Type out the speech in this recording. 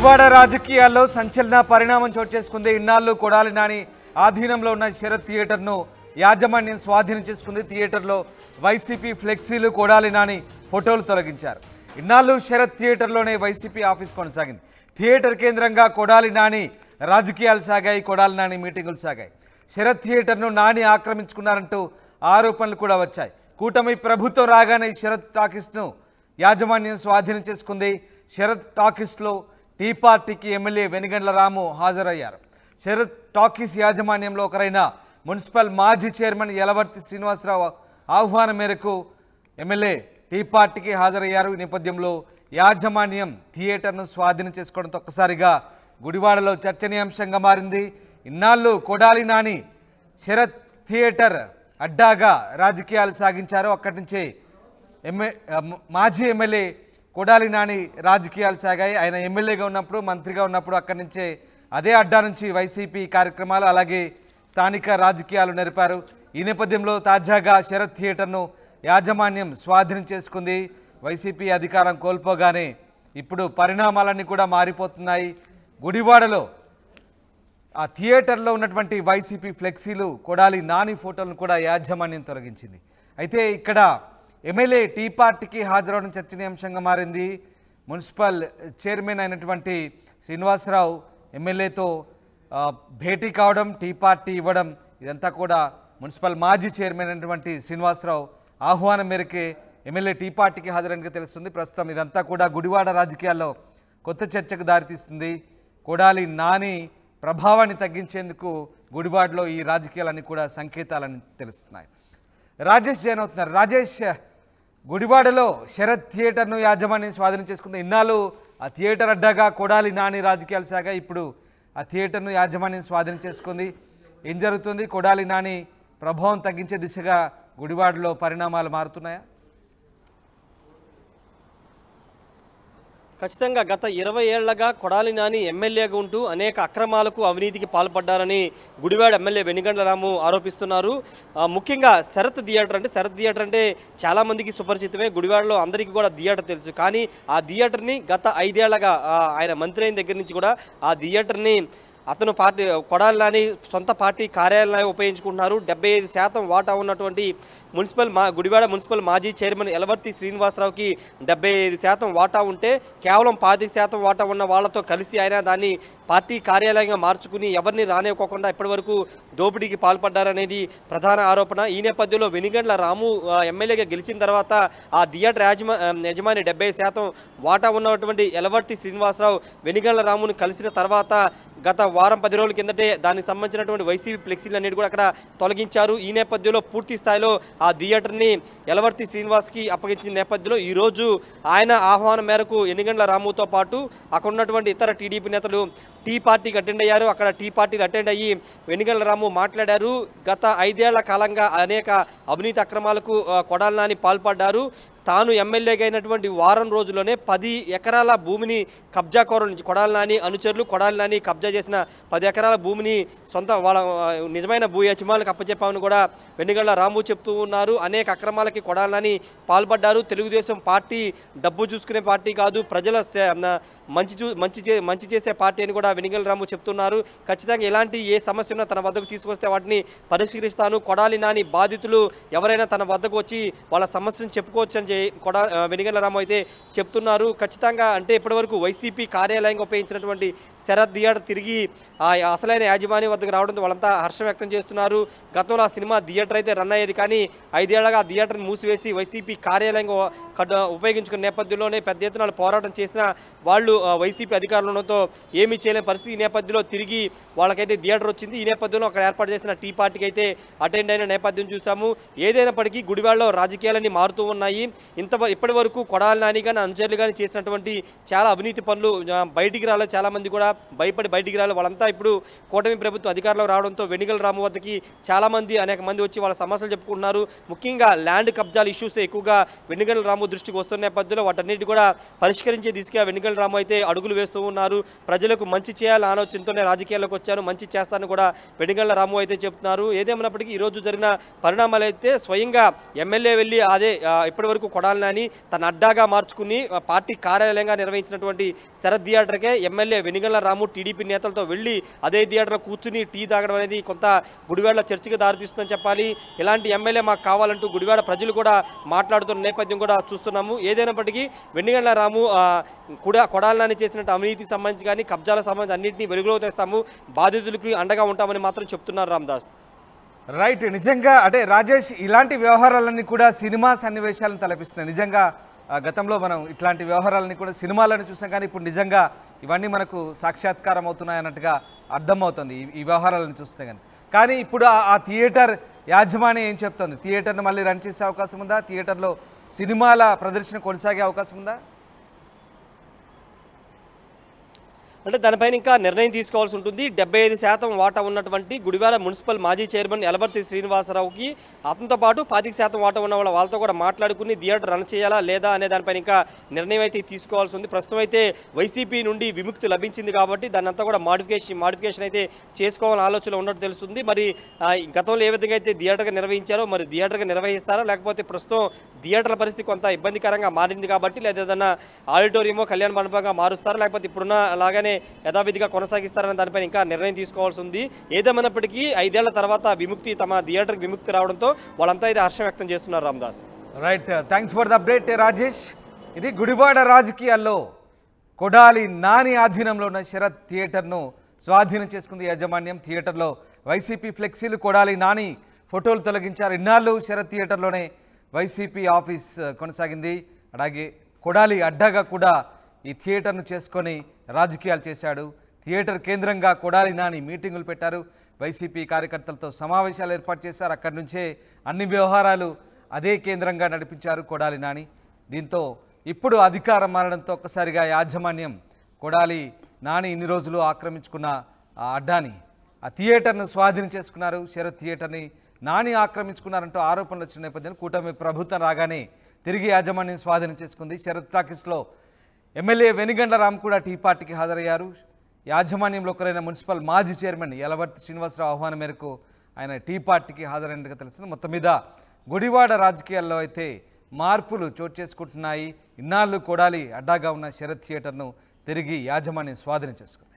విజయవాడ రాజకీయాల్లో సంచలన పరిణామం చోటు చేసుకుంది ఇన్నాళ్ళు కొడాలి నాని ఆధీనంలో ఉన్న శరత్ థియేటర్ను యాజమాన్యం స్వాధీనం చేసుకుంది థియేటర్లో వైసీపీ ఫ్లెక్సీలు కొడాలి నాని ఫోటోలు తొలగించారు ఇన్నాళ్ళు శరత్ థియేటర్లోనే వైసీపీ ఆఫీస్ కొనసాగింది థియేటర్ కేంద్రంగా కొడాలి నాని రాజకీయాలు సాగాయి కొడాలి నాని మీటింగులు సాగాయి శరత్ థియేటర్ను నాని ఆక్రమించుకున్నారంటూ ఆరోపణలు కూడా వచ్చాయి కూటమి ప్రభుత్వం రాగానే శరత్ టాకీస్ను యాజమాన్యం స్వాధీనం చేసుకుంది శరత్ టాకీస్లో టీ పార్టీకి ఎమ్మెల్యే వెనుగండ్ల రాము హాజరయ్యారు శరత్ టాకీస్ యాజమాన్యంలో ఒకరైన మున్సిపల్ మాజీ చైర్మన్ యలవర్తి శ్రీనివాసరావు ఆహ్వానం మేరకు ఎమ్మెల్యే టీ పార్టీకి హాజరయ్యారు ఈ నేపథ్యంలో యాజమాన్యం థియేటర్ను స్వాధీనం చేసుకోవడంతో ఒక్కసారిగా గుడివాడలో చర్చనీయాంశంగా మారింది ఇన్నాళ్ళు కొడాలి నాని శరత్ థియేటర్ అడ్డాగా రాజకీయాలు సాగించారు అక్కడి నుంచే ఎమ్మె మాజీ ఎమ్మెల్యే కొడాలి నాని రాజకీయాలు సాగాయి ఆయన ఎమ్మెల్యేగా ఉన్నప్పుడు మంత్రిగా ఉన్నప్పుడు అక్కడి నుంచే అదే అడ్డా నుంచి వైసీపీ కార్యక్రమాలు అలాగే స్థానిక రాజకీయాలు నెరిపారు ఈ నేపథ్యంలో తాజాగా శరత్ థియేటర్ను యాజమాన్యం స్వాధీనం చేసుకుంది వైసీపీ అధికారం కోల్పోగానే ఇప్పుడు పరిణామాలన్నీ కూడా మారిపోతున్నాయి గుడివాడలో ఆ థియేటర్లో ఉన్నటువంటి వైసీపీ ఫ్లెక్సీలు కొడాలి నాని ఫోటోలను కూడా యాజమాన్యం తొలగించింది అయితే ఇక్కడ ఎమ్మెల్యే టీ పార్టీకి హాజరవడం చర్చనీయాంశంగా మారింది మున్సిపల్ చైర్మన్ అయినటువంటి శ్రీనివాసరావు ఎమ్మెల్యేతో భేటీ కావడం టీ పార్టీ ఇవ్వడం ఇదంతా కూడా మున్సిపల్ మాజీ చైర్మన్ అయినటువంటి శ్రీనివాసరావు ఆహ్వానం మేరకే ఎమ్మెల్యే టీ పార్టీకి హాజరైనట్టుగా తెలుస్తుంది ప్రస్తుతం ఇదంతా కూడా గుడివాడ రాజకీయాల్లో కొత్త చర్చకు దారితీస్తుంది కొడాలి నాని ప్రభావాన్ని తగ్గించేందుకు గుడివాడలో ఈ రాజకీయాలన్నీ కూడా సంకేతాలని తెలుస్తున్నాయి రాజేష్ జైన్ అవుతున్నారు రాజేష్ గుడివాడలో శరత్ థియేటర్ను యాజమాన్యం స్వాధీనం చేసుకుంది ఇన్నాళ్ళు ఆ థియేటర్ అడ్డాగా కొడాలి నాని రాజకీయాలు శాఖ ఇప్పుడు ఆ థియేటర్ను యాజమాన్యం స్వాధీనం చేసుకుంది ఏం జరుగుతుంది కొడాలి నాని ప్రభావం తగ్గించే దిశగా గుడివాడలో పరిణామాలు మారుతున్నాయా ఖచ్చితంగా గత ఇరవై ఏళ్లగా కొడాలి నాని ఎమ్మెల్యేగా ఉంటూ అనేక అక్రమాలకు అవినీతికి పాల్పడ్డారని గుడివాడ ఎమ్మెల్యే వెనుగండ్ల రాము ఆరోపిస్తున్నారు ముఖ్యంగా శరత్ థియేటర్ అంటే శరత్ థియేటర్ అంటే చాలామందికి సుపరిచితమే గుడివాడలో అందరికీ కూడా థియేటర్ తెలుసు కానీ ఆ థియేటర్ని గత ఐదేళ్లగా ఆయన మంత్రి అయిన దగ్గర నుంచి కూడా ఆ థియేటర్ని అతను పార్టీ కొడాలని సొంత పార్టీ కార్యాలయాన్ని ఉపయోగించుకుంటున్నారు డెబ్బై ఐదు శాతం వాటా ఉన్నటువంటి మున్సిపల్ మా గుడివాడ మున్సిపల్ మాజీ చైర్మన్ ఎలవర్తి శ్రీనివాసరావుకి డెబ్బై ఐదు శాతం వాటా ఉంటే కేవలం పాతిక శాతం వాటా ఉన్న వాళ్ళతో కలిసి ఆయన దాన్ని పార్టీ కార్యాలయంగా మార్చుకుని ఎవరిని రానివ్వకుండా ఇప్పటివరకు దోపిడీకి పాల్పడ్డారనేది ప్రధాన ఆరోపణ ఈ నేపథ్యంలో వెనుగండ్ల రాము ఎమ్మెల్యేగా గెలిచిన తర్వాత ఆ థియేటర్ యాజమా యజమాని డెబ్బై శాతం వాటా ఉన్నటువంటి ఎలవర్తి శ్రీనివాసరావు వెనుగండ్ల రామును కలిసిన తర్వాత గత వారం పది రోజుల కిందటే దానికి సంబంధించినటువంటి వైసీపీ ఫ్లెక్సీలు అన్నిటి కూడా అక్కడ తొలగించారు ఈ నేపథ్యంలో పూర్తి స్థాయిలో ఆ థియేటర్ని ఎలవర్తి శ్రీనివాస్కి అప్పగించిన నేపథ్యంలో ఈరోజు ఆయన ఆహ్వానం మేరకు ఎన్నిగండ్ల రాముతో పాటు అక్కడ ఉన్నటువంటి ఇతర టీడీపీ నేతలు టీ పార్టీకి అటెండ్ అయ్యారు అక్కడ టీ పార్టీకి అటెండ్ అయ్యి వెనుగల రాము మాట్లాడారు గత ఐదేళ్ల కాలంగా అనేక అవినీతి అక్రమాలకు కొడాలనాని పాల్పడ్డారు తాను ఎమ్మెల్యేగా అయినటువంటి వారం రోజుల్లోనే పది ఎకరాల భూమిని కబ్జాకోరుల నుంచి కొడాలి నాని అనుచరులు కొడాలి నాని కబ్జా చేసిన పది ఎకరాల భూమిని సొంత వాళ్ళ నిజమైన భూ యజమానులకు అప్పచెప్పామని కూడా వెన్నిగళ్ల రాము చెప్తూ ఉన్నారు అనేక అక్రమాలకి కొడాలి నాని పాల్పడ్డారు తెలుగుదేశం పార్టీ డబ్బు చూసుకునే పార్టీ కాదు ప్రజల మంచి చూ మంచి చే మంచి చేసే పార్టీ అని కూడా వెనిగల రాము చెప్తున్నారు ఖచ్చితంగా ఎలాంటి ఏ సమస్య ఉన్నా తన వద్దకు తీసుకొస్తే వాటిని పరిష్కరిస్తాను కొడాలి నాని బాధితులు ఎవరైనా తన వద్దకు వచ్చి వాళ్ళ సమస్యను చెప్పుకోవచ్చు అని కొడ వెనిగల్ల రామ అయితే చెప్తున్నారు ఖచ్చితంగా అంటే ఇప్పటివరకు వైసీపీ కార్యాలయంగా ఉపయోగించినటువంటి శరద్ థియేటర్ తిరిగి అసలైన యాజమాన్యం వద్దకు రావడంతో వాళ్ళంతా హర్షం వ్యక్తం చేస్తున్నారు గతంలో ఆ సినిమా థియేటర్ అయితే రన్ అయ్యేది కానీ ఐదేళ్లగా ఆ మూసివేసి వైసీపీ కార్యాలయంగా ఉపయోగించుకున్న నేపథ్యంలోనే పెద్ద ఎత్తున పోరాటం చేసిన వాళ్ళు వైసీపీ అధికారులతో ఏమీ చేయలేని పరిస్థితి ఈ నేపథ్యంలో తిరిగి వాళ్ళకైతే థియేటర్ వచ్చింది ఈ నేపథ్యంలో అక్కడ ఏర్పాటు చేసిన టీ పార్టీకి అయితే అటెండ్ అయిన నేపథ్యం చూసాము ఏదైనప్పటికీ గుడివాడలో రాజకీయాలన్నీ మారుతూ ఉన్నాయి ఇంత ఇప్పటి వరకు కొడాల నాని కానీ అనుచరులు కానీ చేసినటువంటి చాలా అవినీతి పనులు బయటికి రాలే చాలామంది కూడా భయపడి బయటికి రాలే వాళ్ళంతా ఇప్పుడు కూటమి ప్రభుత్వం అధికారంలో రావడంతో వెనుగల రాము వద్దకి చాలామంది అనేక మంది వచ్చి వాళ్ళ సమస్యలు చెప్పుకుంటున్నారు ముఖ్యంగా ల్యాండ్ కబ్జాల ఇష్యూస్ ఎక్కువగా వెనుగల రాము దృష్టికి వస్తున్న నేపథ్యంలో వాటన్నిటి కూడా పరిష్కరించే దిశగా వెనుగల రాము అయితే అడుగులు వేస్తూ ఉన్నారు ప్రజలకు మంచి చేయాలని ఆలోచనతోనే రాజకీయాల్లోకి వచ్చాను మంచి చేస్తానని కూడా వెనుగల రాము అయితే చెప్తున్నారు ఏదేమైనప్పటికీ ఈరోజు జరిగిన పరిణామాలు అయితే స్వయంగా ఎమ్మెల్యే వెళ్ళి అదే ఇప్పటివరకు కొడాలని తన అడ్డాగా మార్చుకుని పార్టీ కార్యాలయంగా నిర్వహించినటువంటి శరద్ థియేటర్కే ఎమ్మెల్యే వెనుగల్ల రాము టీడీపీ నేతలతో వెళ్ళి అదే థియేటర్లో కూర్చుని టీ తాగడం అనేది కొంత గుడివాడలో చర్చకి దారితీస్తుందని చెప్పాలి ఇలాంటి ఎమ్మెల్యే మాకు కావాలంటూ గుడివాడ ప్రజలు కూడా మాట్లాడుతున్న నేపథ్యం కూడా చూస్తున్నాము ఏదైనప్పటికీ వెన్నిగండ్ల రాము కూడా కొడాలని చేసినట్టు అవినీతికి సంబంధించి కానీ కబ్జాల సంబంధించి అన్నింటినీ వెలుగులో తెస్తాము బాధితులకి అండగా ఉంటామని మాత్రం చెప్తున్నారు రామదాస్ రైట్ నిజంగా అంటే రాజేష్ ఇలాంటి వ్యవహారాలన్నీ కూడా సినిమా సన్నివేశాలను తలపిస్తున్నాయి నిజంగా గతంలో మనం ఇట్లాంటి వ్యవహారాలని కూడా సినిమాలను చూసాం కానీ ఇప్పుడు నిజంగా ఇవన్నీ మనకు సాక్షాత్కారం అవుతున్నాయి అన్నట్టుగా అర్థమవుతుంది ఈ వ్యవహారాలను చూస్తే కానీ కానీ ఇప్పుడు ఆ థియేటర్ యాజమాన్యం ఏం చెప్తుంది థియేటర్ను మళ్ళీ రన్ చేసే అవకాశం ఉందా థియేటర్లో సినిమాల ప్రదర్శన కొనసాగే అవకాశం ఉందా అంటే దానిపైన ఇంకా నిర్ణయం తీసుకోవాల్సి ఉంటుంది డెబ్బై ఐదు శాతం వాటా ఉన్నటువంటి గుడివాడ మున్సిపల్ మాజీ చైర్మన్ ఎలవర్తి శ్రీనివాసరావుకి అతనితో పాటు పాతిక శాతం వాటా ఉన్న వాళ్ళ వాళ్ళతో కూడా మాట్లాడుకుని థియేటర్ రన్ చేయాలా లేదా అనే దానిపైన ఇంకా నిర్ణయం అయితే తీసుకోవాల్సి ఉంది ప్రస్తుతం అయితే వైసీపీ నుండి విముక్తి లభించింది కాబట్టి దాని అంతా కూడా మాడిఫికేషన్ మాడిఫికేషన్ అయితే చేసుకోవాలని ఆలోచన ఉన్నట్టు తెలుస్తుంది మరి గతంలో ఏ విధంగా అయితే థియేటర్గా నిర్వహించారో మరి థియేటర్గా నిర్వహిస్తారా లేకపోతే ప్రస్తుతం థియేటర్ల పరిస్థితి కొంత ఇబ్బందికరంగా మారింది కాబట్టి లేదా ఏదైనా ఆడిటోరియమో కళ్యాణ మండపంగా మారుస్తారా లేకపోతే ఇప్పుడున్న అలాగే విధానాన్నే యథావిధిగా కొనసాగిస్తారనే దానిపైన ఇంకా నిర్ణయం తీసుకోవాల్సి ఉంది ఏదేమైనప్పటికీ ఐదేళ్ల తర్వాత విముక్తి తమ థియేటర్కి విముక్తి రావడంతో వాళ్ళంతా ఇది హర్షం వ్యక్తం చేస్తున్నారు Ramdas right thanks for the update Rajesh ఇది గుడివాడ రాజకీయాల్లో కొడాలి నాని ఆధీనంలో ఉన్న శరత్ థియేటర్ను స్వాధీనం చేసుకుంది యాజమాన్యం థియేటర్లో వైసీపీ ఫ్లెక్సీలు కొడాలి నాని ఫోటోలు తొలగించారు ఇన్నాళ్ళు శరత్ థియేటర్లోనే వైసీపీ ఆఫీస్ uh, కొనసాగింది అలాగే కొడాలి అడ్డాగా కూడా ఈ థియేటర్ను చేసుకొని రాజకీయాలు చేశాడు థియేటర్ కేంద్రంగా కొడాలి నాని మీటింగులు పెట్టారు వైసీపీ కార్యకర్తలతో సమావేశాలు ఏర్పాటు చేశారు అక్కడి నుంచే అన్ని వ్యవహారాలు అదే కేంద్రంగా నడిపించారు కొడాలి నాని దీంతో ఇప్పుడు అధికారం మారడంతో ఒక్కసారిగా యాజమాన్యం కొడాలి నాని ఇన్ని రోజులు ఆక్రమించుకున్న ఆ అడ్డాని ఆ థియేటర్ను స్వాధీనం చేసుకున్నారు శరత్ థియేటర్ని నాని ఆక్రమించుకున్నారంటూ ఆరోపణలు వచ్చిన నేపథ్యంలో కూటమి ప్రభుత్వం రాగానే తిరిగి యాజమాన్యం స్వాధీనం చేసుకుంది శరత్ టాకీస్లో ఎమ్మెల్యే వెనిగండరామ్ కూడా టీ పార్టీకి హాజరయ్యారు యాజమాన్యంలో ఒకరైన మున్సిపల్ మాజీ చైర్మన్ యలవర్తి శ్రీనివాసరావు ఆహ్వానం మేరకు ఆయన టీ పార్టీకి హాజరైనట్టుగా తెలిసింది మొత్తం మీద గుడివాడ రాజకీయాల్లో అయితే మార్పులు చోటు చేసుకుంటున్నాయి ఇన్నాళ్ళు కొడాలి అడ్డాగా ఉన్న శరత్ థియేటర్ను తిరిగి యాజమాన్యం స్వాధీనం చేసుకుంది